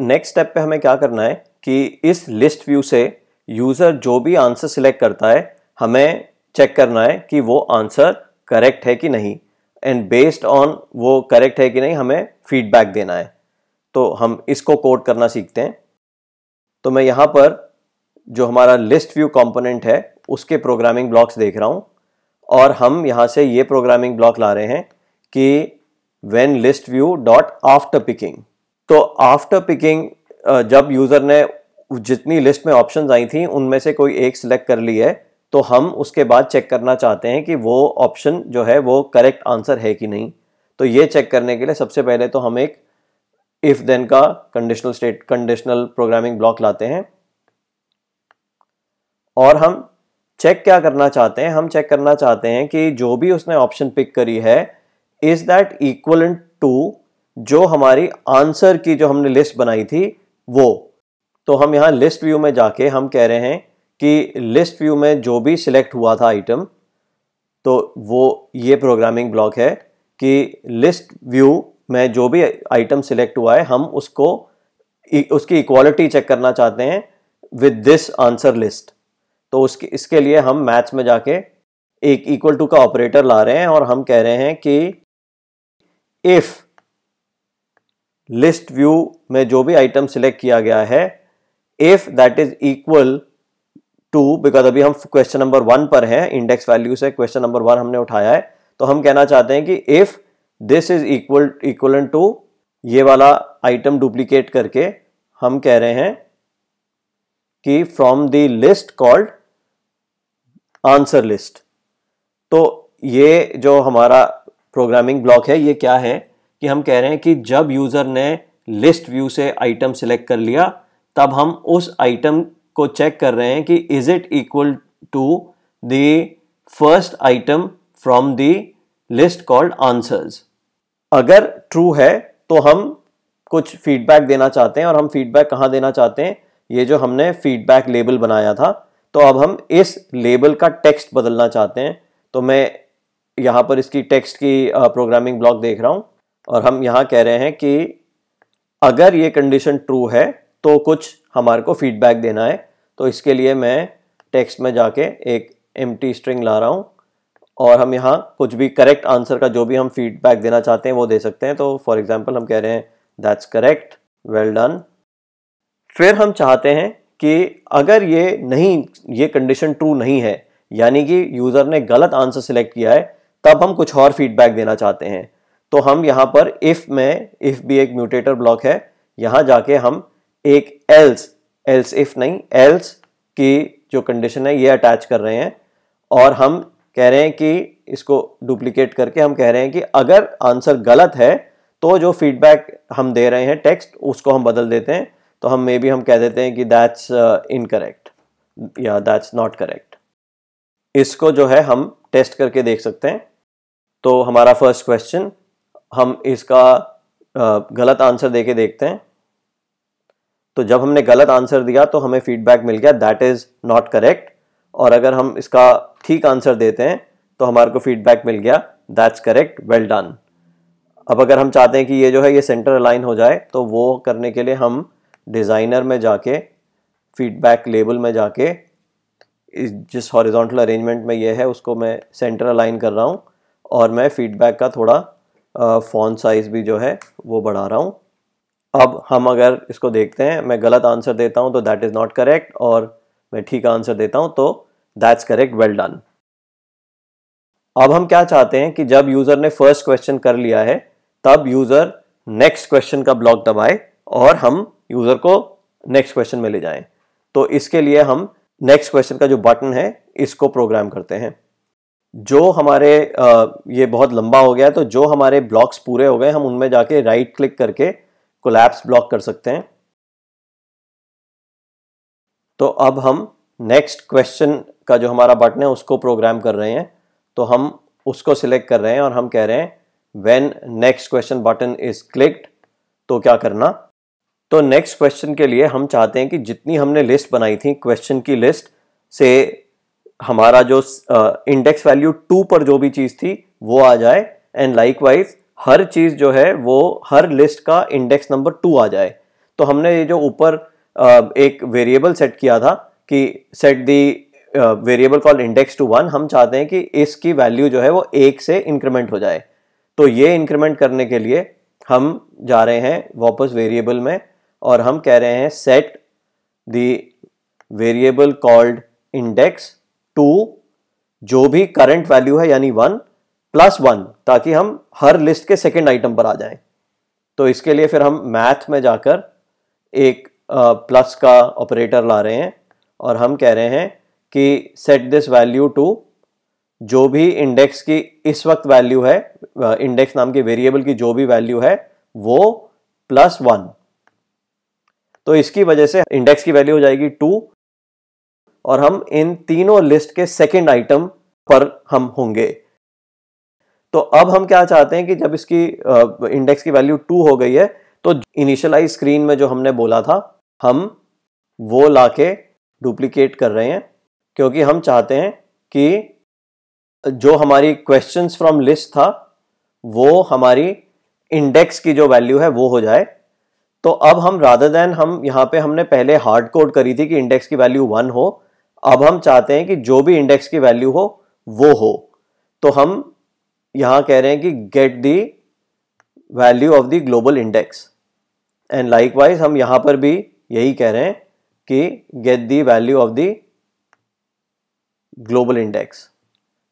next step पे हमें क्या करना है कि इस लिस्ट व्यू से यूज़र जो भी आंसर सिलेक्ट करता है हमें चेक करना है कि वो आंसर करेक्ट है कि नहीं एंड बेस्ड ऑन वो करेक्ट है कि नहीं हमें फीडबैक देना है तो हम इसको कोड करना सीखते हैं तो मैं यहाँ पर जो हमारा लिस्ट व्यू कंपोनेंट है उसके प्रोग्रामिंग ब्लॉक्स देख रहा हूँ और हम यहाँ से ये प्रोग्रामिंग ब्लॉक ला रहे हैं कि when list view dot after picking तो आफ्टर पिकिंग uh, जब यूज़र ने जितनी लिस्ट में ऑप्शंस आई थी उनमें से कोई एक सिलेक्ट कर ली है तो हम उसके बाद चेक करना चाहते हैं कि वो ऑप्शन जो है वो करेक्ट आंसर है कि नहीं तो ये चेक करने के लिए सबसे पहले तो हम एक इफ़ देन का conditional state conditional programming block लाते हैं और हम चेक क्या करना चाहते हैं हम चेक करना चाहते हैं कि जो भी उसने ऑप्शन पिक करी है इज़ दैट इक्वल टू जो हमारी आंसर की जो हमने लिस्ट बनाई थी वो तो हम यहाँ लिस्ट व्यू में जाके हम कह रहे हैं कि लिस्ट व्यू में जो भी सिलेक्ट हुआ था आइटम तो वो ये प्रोग्रामिंग ब्लॉक है कि लिस्ट व्यू में जो भी आइटम सिलेक्ट हुआ है हम उसको उसकी इक्वालिटी चेक करना चाहते हैं विद दिस आंसर लिस्ट तो उसके इसके लिए हम मैथ्स में जाके एक इक्वल टू का ऑपरेटर ला रहे हैं और हम कह रहे हैं कि इफ़ लिस्ट व्यू में जो भी आइटम सिलेक्ट किया गया है if that is equal to because अभी हम क्वेश्चन नंबर वन पर हैं इंडेक्स वैल्यू से क्वेश्चन नंबर वन हमने उठाया है तो हम कहना चाहते हैं कि if this is equal equal to ये वाला आइटम डुप्लीकेट करके हम कह रहे हैं कि from the list called answer list तो ये जो हमारा प्रोग्रामिंग ब्लॉक है ये क्या है कि हम कह रहे हैं कि जब यूज़र ने लिस्ट व्यू से आइटम सिलेक्ट कर लिया तब हम उस आइटम को चेक कर रहे हैं कि is it equal to the first item from the list called answers अगर ट्रू है तो हम कुछ फीडबैक देना चाहते हैं और हम फीडबैक कहाँ देना चाहते हैं ये जो हमने फीडबैक लेबल बनाया था तो अब हम इस लेबल का टेक्स्ट बदलना चाहते हैं तो मैं यहाँ पर इसकी टेक्स्ट की प्रोग्रामिंग ब्लॉक देख रहा हूँ और हम यहाँ कह रहे हैं कि अगर ये कंडीशन ट्रू है तो कुछ हमारे को फीडबैक देना है तो इसके लिए मैं टेक्स्ट में जाके एक एम स्ट्रिंग ला रहा हूँ और हम यहाँ कुछ भी करेक्ट आंसर का जो भी हम फीडबैक देना चाहते हैं वो दे सकते हैं तो फॉर एग्जाम्पल हम कह रहे हैं दैट्स करेक्ट वेल डन फिर हम चाहते हैं कि अगर ये नहीं ये कंडीशन ट्रू नहीं है यानी कि यूज़र ने गलत आंसर सिलेक्ट किया है तब हम कुछ और फीडबैक देना चाहते हैं तो हम यहाँ पर इफ़ में इफ़ भी एक म्यूटेटर ब्लॉक है यहाँ जाके हम एक एल्स एल्स इफ़ नहीं एल्स की जो कंडीशन है ये अटैच कर रहे हैं और हम कह रहे हैं कि इसको डुप्लीकेट करके हम कह रहे हैं कि अगर आंसर गलत है तो जो फीडबैक हम दे रहे हैं टेक्स्ट उसको हम बदल देते हैं तो हम मे बी हम कह देते हैं कि दैट्स इनकरेक्ट uh, या दैट्स नॉट करेक्ट इसको जो है हम टेस्ट करके देख सकते हैं तो हमारा फर्स्ट क्वेश्चन हम इसका गलत आंसर दे के देखते हैं तो जब हमने गलत आंसर दिया तो हमें फीडबैक मिल गया दैट इज़ नॉट करेक्ट और अगर हम इसका ठीक आंसर देते हैं तो हमारे को फीडबैक मिल गया दैट्स करेक्ट वेल डन अब अगर हम चाहते हैं कि ये जो है ये सेंटर अलाइन हो जाए तो वो करने के लिए हम डिज़ाइनर में जाके फीडबैक लेबल में जाके जिस हॉरिजॉन्टल अरेंजमेंट में ये है उसको मैं सेंटर अलाइन कर रहा हूँ और मैं फीडबैक का थोड़ा फ़ॉन्ट साइज़ भी जो है वो बढ़ा रहा हूँ अब हम अगर इसको देखते हैं मैं गलत आंसर देता हूँ तो दैट इज़ नॉट करेक्ट और मैं ठीक आंसर देता हूँ तो दैट्स करेक्ट वेल डन अब हम क्या चाहते हैं कि जब यूज़र ने फर्स्ट क्वेश्चन कर लिया है तब यूज़र नेक्स्ट क्वेश्चन का ब्लॉक दबाए और हम यूज़र को नेक्स्ट क्वेश्चन में ले जाएं तो इसके लिए हम नेक्स्ट क्वेश्चन का जो बटन है इसको प्रोग्राम करते हैं जो हमारे ये बहुत लंबा हो गया है तो जो हमारे ब्लॉक्स पूरे हो गए हम उनमें जाके राइट क्लिक करके कोलैप्स ब्लॉक कर सकते हैं तो अब हम नेक्स्ट क्वेश्चन का जो हमारा बटन है उसको प्रोग्राम कर रहे हैं तो हम उसको सिलेक्ट कर रहे हैं और हम कह रहे हैं when next question button is clicked तो क्या करना तो नेक्स्ट क्वेश्चन के लिए हम चाहते हैं कि जितनी हमने लिस्ट बनाई थी क्वेश्चन की लिस्ट से हमारा जो इंडेक्स वैल्यू टू पर जो भी चीज़ थी वो आ जाए एंड लाइकवाइज हर चीज़ जो है वो हर लिस्ट का इंडेक्स नंबर टू आ जाए तो हमने ये जो ऊपर एक वेरिएबल सेट किया था कि set the variable call index to one हम चाहते हैं कि इसकी वैल्यू जो है वो एक से इंक्रीमेंट हो जाए तो ये इंक्रीमेंट करने के लिए हम जा रहे हैं वापस वेरिएबल में और हम कह रहे हैं set the variable called index to जो भी करंट वैल्यू है यानी वन प्लस वन ताकि हम हर लिस्ट के सेकेंड आइटम पर आ जाएं तो इसके लिए फिर हम मैथ में जाकर एक प्लस का ऑपरेटर ला रहे हैं और हम कह रहे हैं कि सेट दिस वैल्यू टू जो भी इंडेक्स की इस वक्त वैल्यू है इंडेक्स नाम के वेरिएबल की जो भी वैल्यू है वो प्लस वन तो इसकी वजह से इंडेक्स की वैल्यू हो जाएगी टू और हम इन तीनों लिस्ट के सेकेंड आइटम पर हम होंगे तो अब हम क्या चाहते हैं कि जब इसकी इंडेक्स की वैल्यू टू हो गई है तो इनिशियलाइज स्क्रीन में जो हमने बोला था हम वो लाके डुप्लीकेट कर रहे हैं क्योंकि हम चाहते हैं कि जो हमारी क्वेश्चन फ्रॉम लिस्ट था वो हमारी इंडेक्स की जो वैल्यू है वो हो जाए तो अब हम राधर देन हम यहाँ पे हमने पहले हार्ड कोड करी थी कि इंडेक्स की वैल्यू वन हो अब हम चाहते हैं कि जो भी इंडेक्स की वैल्यू हो वो हो तो हम यहां कह रहे हैं कि get the value of the global index and likewise हम यहां पर भी यही कह रहे हैं कि get the value of the global index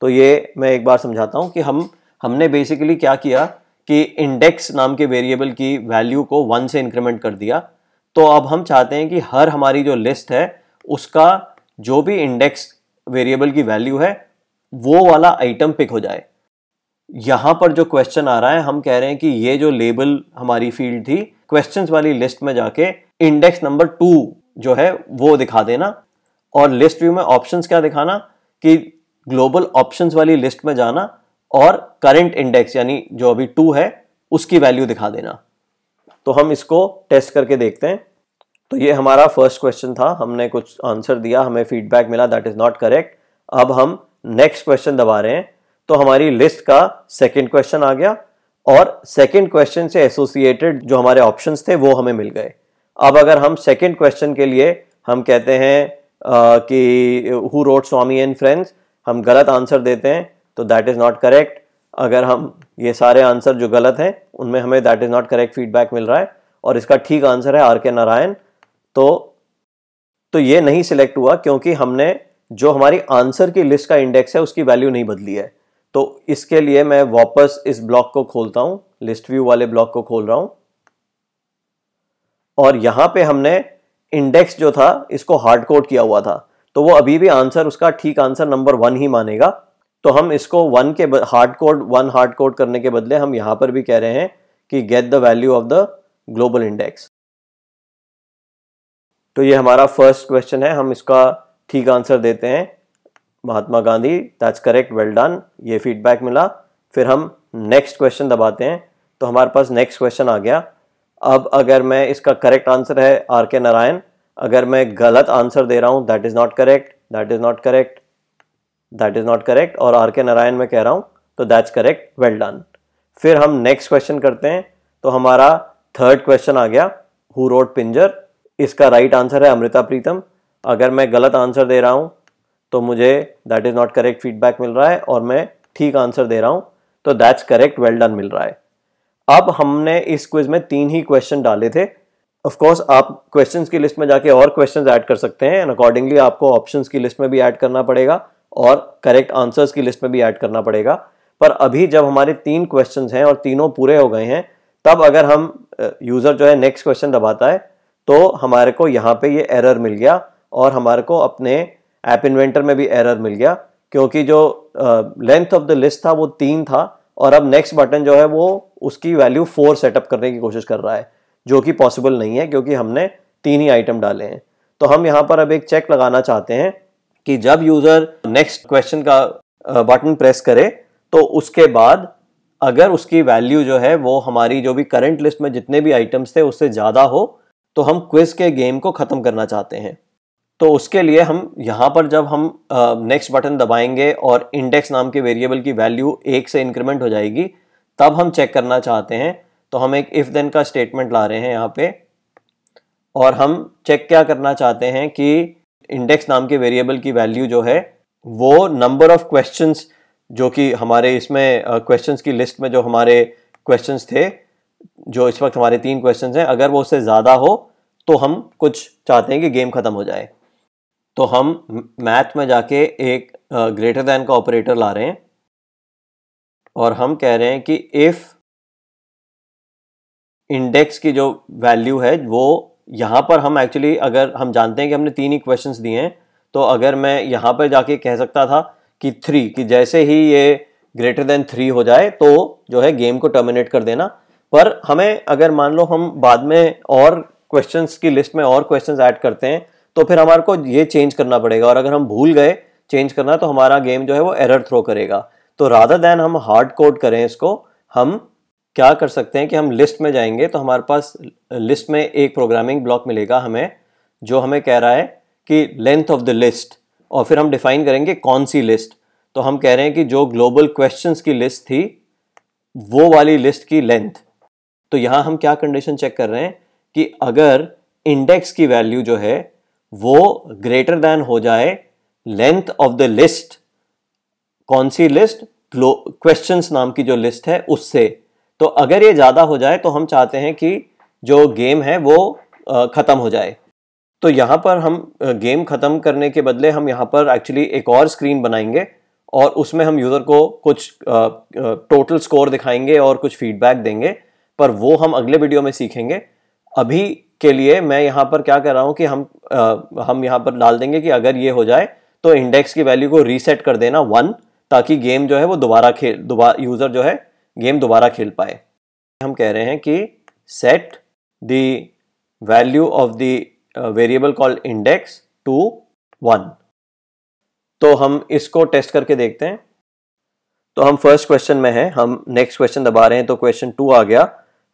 तो ये मैं एक बार समझाता हूँ कि हम हमने बेसिकली क्या किया कि इंडेक्स नाम के वेरिएबल की वैल्यू को वन से इंक्रीमेंट कर दिया तो अब हम चाहते हैं कि हर हमारी जो लिस्ट है उसका जो भी इंडेक्स वेरिएबल की वैल्यू है वो वाला आइटम पिक हो जाए यहाँ पर जो क्वेश्चन आ रहा है हम कह रहे हैं कि ये जो लेबल हमारी फील्ड थी क्वेश्चंस वाली लिस्ट में जाके इंडेक्स नंबर टू जो है वो दिखा देना और लिस्ट व्यू में ऑप्शंस क्या दिखाना कि ग्लोबल ऑप्शंस वाली लिस्ट में जाना और करंट इंडेक्स यानी जो अभी टू है उसकी वैल्यू दिखा देना तो हम इसको टेस्ट करके देखते हैं तो ये हमारा फर्स्ट क्वेश्चन था हमने कुछ आंसर दिया हमें फीडबैक मिला दैट इज नॉट करेक्ट अब हम नेक्स्ट क्वेश्चन दबा रहे हैं तो हमारी लिस्ट का सेकेंड क्वेश्चन आ गया और सेकेंड क्वेश्चन से एसोसिएटेड जो हमारे ऑप्शन थे वो हमें मिल गए अब अगर हम सेकेंड क्वेश्चन के लिए हम कहते हैं आ, कि who wrote Swami and friends हम गलत आंसर देते हैं तो दैट इज़ नॉट करेक्ट अगर हम ये सारे आंसर जो गलत हैं उनमें हमें that is not correct feedback मिल रहा है और इसका ठीक आंसर है आर के नारायण तो तो ये नहीं सिलेक्ट हुआ क्योंकि हमने जो हमारी आंसर की लिस्ट का इंडेक्स है उसकी वैल्यू नहीं बदली है तो इसके लिए मैं वापस इस ब्लॉक को खोलता हूं लिस्ट व्यू वाले ब्लॉक को खोल रहा हूं और यहां पे हमने इंडेक्स जो था इसको हार्ड कोड किया हुआ था तो वो अभी भी आंसर उसका ठीक आंसर नंबर वन ही मानेगा तो हम इसको वन के hard code one hard code करने के बदले हम यहां पर भी कह रहे हैं कि get the value of the global index तो ये हमारा फर्स्ट क्वेश्चन है हम इसका ठीक आंसर देते हैं Mahatma Gandhi that's correct well done ये फीडबैक मिला फिर हम नेक्स्ट क्वेश्चन दबाते हैं तो हमारे पास नेक्स्ट क्वेश्चन आ गया अब अगर मैं इसका करेक्ट आंसर है आर के नारायण अगर मैं गलत आंसर दे रहा हूँ that is not correct that is not correct that is not correct और आर के नारायण मैं कह रहा हूँ तो दैट्स करेक्ट वेल डन फिर हम नेक्स्ट क्वेश्चन करते हैं तो हमारा थर्ड क्वेश्चन आ गया हु रोड पिंजर इसका राइट right आंसर है अमृता प्रीतम अगर मैं गलत आंसर दे रहा हूँ तो मुझे that is not correct feedback मिल रहा है और मैं ठीक आंसर दे रहा हूँ तो दैट्स करेक्ट वेल डन मिल रहा है अब हमने इस क्विज में तीन ही क्वेश्चन डाले थे ऑफ कोर्स आप क्वेश्चंस की लिस्ट में जाके और क्वेश्चंस ऐड कर सकते हैं एंड अकॉर्डिंगली आपको ऑप्शंस की लिस्ट में भी ऐड करना पड़ेगा और करेक्ट आंसर्स की लिस्ट में भी ऐड करना पड़ेगा पर अभी जब हमारे तीन क्वेश्चंस हैं और तीनों पूरे हो गए हैं तब अगर हम यूज़र जो है नेक्स्ट क्वेश्चन दबाता है तो हमारे को यहाँ पे ये एरर मिल गया और हमारे को अपने ऐप इन्वेंटर में भी एरर मिल गया क्योंकि जो लेंथ ऑफ द लिस्ट था वो तीन था और अब नेक्स्ट बटन जो है वो उसकी वैल्यू फोर सेटअप करने की कोशिश कर रहा है जो कि पॉसिबल नहीं है क्योंकि हमने तीन ही आइटम डाले हैं तो हम यहाँ पर अब एक चेक लगाना चाहते हैं कि जब यूज़र नेक्स्ट क्वेश्चन का बटन प्रेस करे तो उसके बाद अगर उसकी वैल्यू जो है वो हमारी जो भी करंट लिस्ट में जितने भी आइटम्स थे उससे ज़्यादा हो तो हम क्विज के गेम को ख़त्म करना चाहते हैं तो उसके लिए हम यहाँ पर जब हम नेक्स्ट बटन दबाएंगे और इंडेक्स नाम के वेरिएबल की वैल्यू एक से इंक्रीमेंट हो जाएगी तब हम चेक करना चाहते हैं तो हम एक इफ़ देन का स्टेटमेंट ला रहे हैं यहाँ पे और हम चेक क्या करना चाहते हैं कि इंडेक्स नाम के वेरिएबल की वैल्यू जो है वो नंबर ऑफ क्वेश्चंस जो कि हमारे इसमें क्वेश्चंस की लिस्ट में जो हमारे क्वेश्चंस थे जो इस वक्त हमारे तीन क्वेश्चन हैं अगर वो उससे ज़्यादा हो तो हम कुछ चाहते हैं कि गेम ख़त्म हो जाए तो हम मैथ में जाके एक ग्रेटर दैन का ऑपरेटर ला रहे हैं और हम कह रहे हैं कि इफ़ इंडेक्स की जो वैल्यू है वो यहाँ पर हम एक्चुअली अगर हम जानते हैं कि हमने तीन ही क्वेश्चन दिए हैं तो अगर मैं यहाँ पर जाके कह सकता था कि थ्री कि जैसे ही ये ग्रेटर देन थ्री हो जाए तो जो है गेम को टर्मिनेट कर देना पर हमें अगर मान लो हम बाद में और क्वेश्चंस की लिस्ट में और क्वेश्चंस ऐड करते हैं तो फिर हमारे को ये चेंज करना पड़ेगा और अगर हम भूल गए चेंज करना तो हमारा गेम जो है वो एरर थ्रो करेगा तो राधा दैन हम हार्ड कोड करें इसको हम क्या कर सकते हैं कि हम लिस्ट में जाएंगे तो हमारे पास लिस्ट में एक प्रोग्रामिंग ब्लॉक मिलेगा हमें जो हमें कह रहा है कि लेंथ ऑफ द लिस्ट और फिर हम डिफाइन करेंगे कौन सी लिस्ट तो हम कह रहे हैं कि जो ग्लोबल क्वेश्चंस की लिस्ट थी वो वाली लिस्ट की लेंथ तो यहां हम क्या कंडीशन चेक कर रहे हैं कि अगर इंडेक्स की वैल्यू जो है वो ग्रेटर देन हो जाए लेंथ ऑफ द लिस्ट कौन सी लिस्ट क्वेश्चन नाम की जो लिस्ट है उससे तो अगर ये ज़्यादा हो जाए तो हम चाहते हैं कि जो गेम है वो ख़त्म हो जाए तो यहां पर हम गेम ख़त्म करने के बदले हम यहां पर एक्चुअली एक और स्क्रीन बनाएंगे और उसमें हम यूज़र को कुछ टोटल स्कोर दिखाएंगे और कुछ फीडबैक देंगे पर वो हम अगले वीडियो में सीखेंगे अभी के लिए मैं यहाँ पर क्या कर रहा हूँ कि हम आ, हम यहाँ पर डाल देंगे कि अगर ये हो जाए तो इंडेक्स की वैल्यू को रीसेट कर देना वन ताकि गेम जो है वो दोबारा खेल दोबारा यूज़र जो है गेम दोबारा खेल पाए हम कह रहे हैं कि set the value of the variable call index to one तो हम इसको टेस्ट करके देखते हैं तो हम फर्स्ट क्वेश्चन में हैं हम नेक्स्ट क्वेश्चन दबा रहे हैं तो क्वेश्चन टू आ गया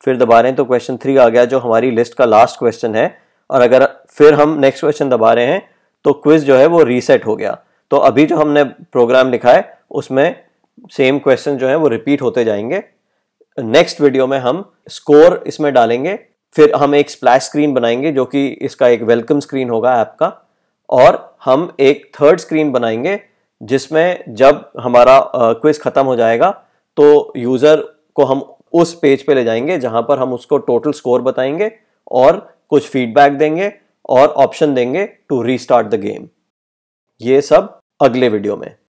फिर दबा रहे हैं तो क्वेश्चन थ्री आ गया जो हमारी लिस्ट का लास्ट क्वेश्चन है और अगर फिर हम नेक्स्ट क्वेश्चन दबा रहे हैं तो क्विज जो है वो रीसेट हो गया तो अभी जो हमने प्रोग्राम लिखा है उसमें सेम क्वेश्चन जो है वो रिपीट होते जाएंगे नेक्स्ट वीडियो में हम स्कोर इसमें डालेंगे फिर हम एक स्प्लैश स्क्रीन बनाएंगे जो कि इसका एक वेलकम स्क्रीन होगा ऐप का और हम एक थर्ड स्क्रीन बनाएंगे जिसमें जब हमारा क्विज ख़त्म हो जाएगा तो यूज़र को हम उस पेज पे ले जाएंगे जहां पर हम उसको टोटल स्कोर बताएंगे और कुछ फीडबैक देंगे और ऑप्शन देंगे टू रीस्टार्ट द गेम ये सब अगले वीडियो में